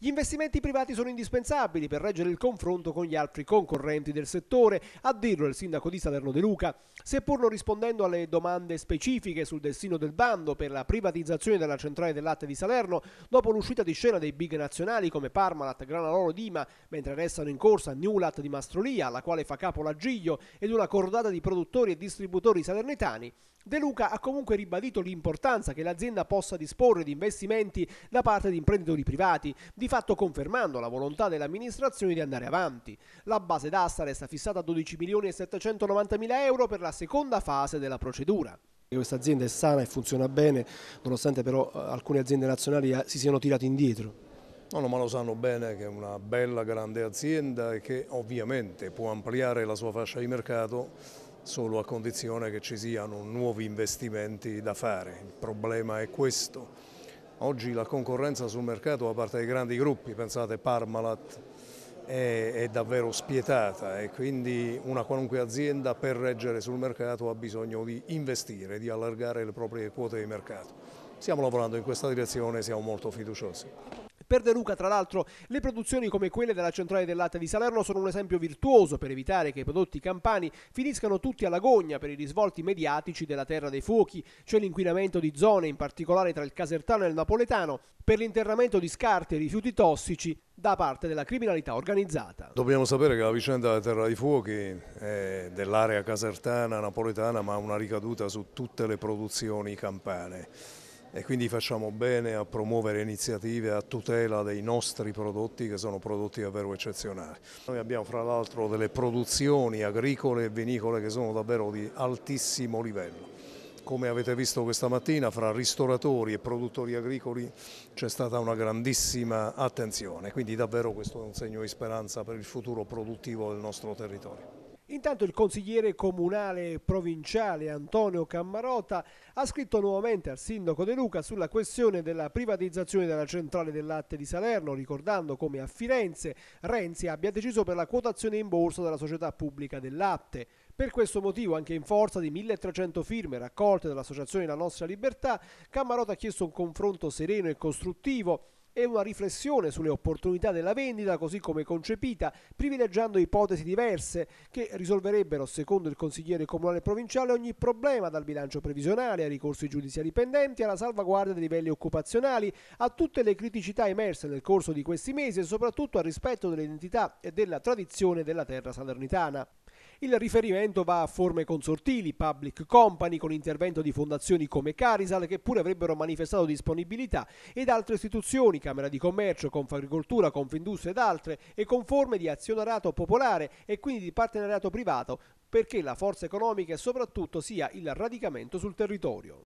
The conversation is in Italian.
Gli investimenti privati sono indispensabili per reggere il confronto con gli altri concorrenti del settore, a dirlo il sindaco di Salerno De Luca. Seppur non rispondendo alle domande specifiche sul destino del bando per la privatizzazione della centrale del latte di Salerno, dopo l'uscita di scena dei big nazionali come Parmalat, Granaloro, Dima, mentre restano in corsa Newlat di Mastrolia, alla quale fa capo l'aggiglio, ed una cordata di produttori e distributori salernitani, De Luca ha comunque ribadito l'importanza che l'azienda possa disporre di investimenti da parte di imprenditori privati, di fatto confermando la volontà dell'amministrazione di andare avanti. La base d'asta resta fissata a 12 milioni e 790 mila euro per la seconda fase della procedura. Questa azienda è sana e funziona bene, nonostante però eh, alcune aziende nazionali eh, si siano tirate indietro. No, no, ma lo sanno bene che è una bella grande azienda e che ovviamente può ampliare la sua fascia di mercato solo a condizione che ci siano nuovi investimenti da fare. Il problema è questo. Oggi la concorrenza sul mercato da parte dei grandi gruppi, pensate Parmalat, è, è davvero spietata e quindi una qualunque azienda per reggere sul mercato ha bisogno di investire, di allargare le proprie quote di mercato. Stiamo lavorando in questa direzione e siamo molto fiduciosi. Per De Luca, tra l'altro, le produzioni come quelle della centrale del latte di Salerno sono un esempio virtuoso per evitare che i prodotti campani finiscano tutti alla gogna per i risvolti mediatici della terra dei fuochi, cioè l'inquinamento di zone, in particolare tra il casertano e il napoletano, per l'interramento di scarti e rifiuti tossici da parte della criminalità organizzata. Dobbiamo sapere che la vicenda della Terra dei Fuochi è dell'area casertana, napoletana, ma ha una ricaduta su tutte le produzioni campane e quindi facciamo bene a promuovere iniziative a tutela dei nostri prodotti che sono prodotti davvero eccezionali. Noi abbiamo fra l'altro delle produzioni agricole e vinicole che sono davvero di altissimo livello. Come avete visto questa mattina fra ristoratori e produttori agricoli c'è stata una grandissima attenzione, quindi davvero questo è un segno di speranza per il futuro produttivo del nostro territorio. Intanto il consigliere comunale provinciale Antonio Cammarota ha scritto nuovamente al sindaco De Luca sulla questione della privatizzazione della centrale del latte di Salerno, ricordando come a Firenze Renzi abbia deciso per la quotazione in borsa della società pubblica del latte. Per questo motivo, anche in forza di 1300 firme raccolte dall'associazione La Nostra Libertà, Cammarota ha chiesto un confronto sereno e costruttivo e una riflessione sulle opportunità della vendita così come concepita, privilegiando ipotesi diverse che risolverebbero, secondo il consigliere comunale e provinciale, ogni problema dal bilancio previsionale ai ricorsi giudiziari pendenti alla salvaguardia dei livelli occupazionali, a tutte le criticità emerse nel corso di questi mesi e soprattutto al rispetto dell'identità e della tradizione della terra salernitana. Il riferimento va a forme consortili, public company, con intervento di fondazioni come Carisal che pure avrebbero manifestato disponibilità ed altre istituzioni, Camera di Commercio, Confagricoltura, Confindustria ed altre, e con forme di azionariato popolare e quindi di partenariato privato, perché la forza economica e soprattutto sia il radicamento sul territorio.